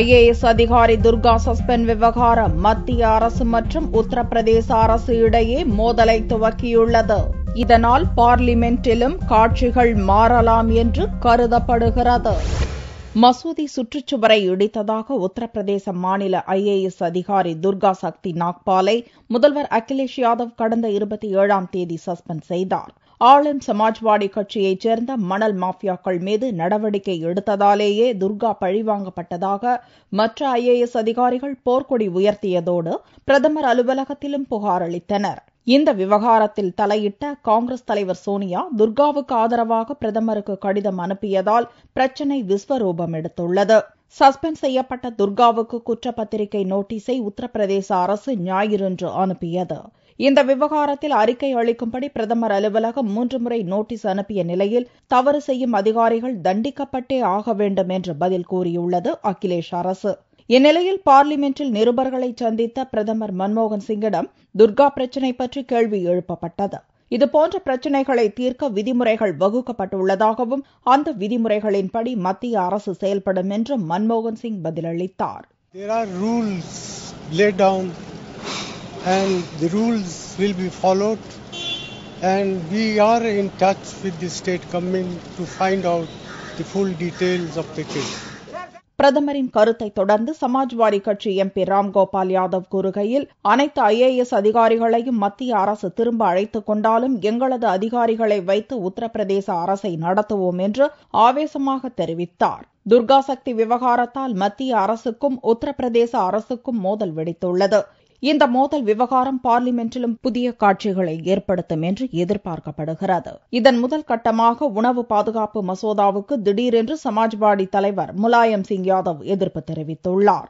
IAS அதிகாரி Durga suspend விவகாரம் மத்திய அரசு மற்றும் உத்தரப்பிரதேச அரசு இடையே மோதலை துவக்கியுள்ளது இதனால் பார்லிமெண்டிலும் காட்சிகள் மாறலாம் என்று கருதப்படுகிறது மசூதி சுற்றுச்சுவரை இடித்ததாக உத்தரப்பிரதேச மாநில ஐஏஎஸ் அதிகாரி துர்கா சக்தி நாக்பாலை முதல்வர் அகிலேஷ் யாதவ் கடந்த இருபத்தி ஏழாம் தேதி சஸ்பெண்ட் செய்தார் ஆளும் சமாஜ்வாடி கட்சியைச் சேர்ந்த மணல் மாஃபியாக்கள் மீது நடவடிக்கை எடுத்ததாலேயே துர்கா பழிவாங்கப்பட்டதாக மற்ற ஐஏஎஸ் அதிகாரிகள் போர்க்கொடி உயர்த்தியதோடு பிரதமர் அலுவலகத்திலும் புகார் அளித்தனர் இந்த விவகாரத்தில் தலையிட்ட காங்கிரஸ் தலைவர் சோனியா துர்காவுக்கு ஆதரவாக பிரதமருக்கு கடிதம் அனுப்பியதால் பிரச்சினை விஸ்வரூபம் எடுத்துள்ளது சஸ்பெண்ட் செய்யப்பட்ட துர்காவுக்கு குற்றப்பத்திரிகை நோட்டீஸை உத்தரப்பிரதேச அரசு ஞாயிறன்று அனுப்பியது இந்த விவகாரத்தில் அறிக்கை அளிக்கும்படி பிரதமர் அலுவலகம் மூன்று முறை நோட்டீஸ் அனுப்பிய நிலையில் தவறு செய்யும் அதிகாரிகள் தண்டிக்கப்பட்டே ஆக வேண்டும் என்று பதில் கூறியுள்ளது அகிலேஷ் அரசு இந்நிலையில் பார்லிமென்டில் நிருபர்களை சந்தித்த பிரதமர் மன்மோகன் சிங்கிடம் துர்கா பிரச்சினை பற்றி கேள்வி எழுப்பப்பட்டது இதுபோன்ற பிரச்சினைகளை தீர்க்க விதிமுறைகள் வகுக்கப்பட்டுள்ளதாகவும் அந்த விதிமுறைகளின்படி மத்திய அரசு செயல்படும் என்றும் மன்மோகன் சிங் பதிலளித்தார் and the rules will be followed. And we are in touch with the state government to find out the full details of the case. பிரதமரின் கருத்தை தொடர்ந்து சமாஜ்வாடி கட்சி எம்பி ராம்கோபால் யாதவ் கூறுகையில் அனைத்து ஐஏஎஸ் அதிகாரிகளையும் மத்திய அரசு திரும்ப அழைத்துக் கொண்டாலும் எங்களது அதிகாரிகளை வைத்து உத்தரப்பிரதேச அரசை நடத்துவோம் என்று ஆவேசமாக தெரிவித்தார் துர்கா சக்தி விவகாரத்தால் மத்திய அரசுக்கும் உத்தரப்பிரதேச அரசுக்கும் மோதல் வெடித்துள்ளது இந்த மோதல் விவகாரம் பார்லிமென்ட்டிலும் புதிய காட்சிகளை ஏற்படுத்தும் என்று எதிர்பார்க்கப்படுகிறது இதன் முதல் கட்டமாக உணவு பாதுகாப்பு மசோதாவுக்கு திடீரென்று சமாஜ்வாடி தலைவர் முலாயம் சிங் யாதவ் எதிர்ப்பு தெரிவித்துள்ளாா்